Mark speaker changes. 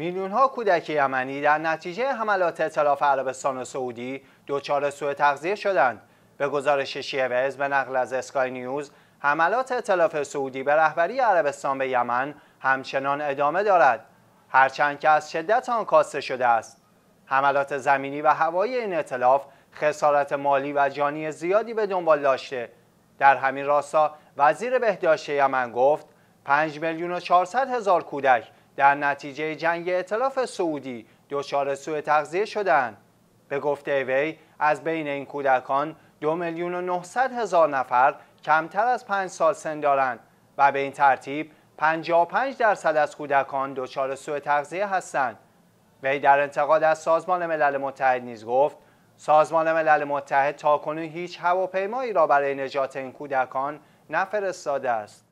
Speaker 1: میلیون ها کودک یمنی در نتیجه حملات اطلاف عربستان و سعودی دچار سوء تغذیه شدند. به گزارش شیوز به نقل از اسکای نیوز، حملات اطلاف سعودی به رهبری عربستان به یمن همچنان ادامه دارد. هرچند که از شدت آن کاسته شده است. حملات زمینی و هوایی این اطلاف خسارت مالی و جانی زیادی به دنبال داشته. در همین راستا وزیر بهداشت یمن گفت 5 میلیون و 400 هزار کودک در نتیجه جنگ اطلاف سعودی دچار سوء تغذیه شدند به گفته وی از بین این کودکان دو میلیون و هزار نفر کمتر از پنج سال سن دارند و به این ترتیب 55 درصد از کودکان دچار سوء تغذیه هستند وی در انتقاد از سازمان ملل متحد نیز گفت سازمان ملل متحد تاکنون هیچ هواپیمایی را برای نجات این کودکان
Speaker 2: نفرستاده است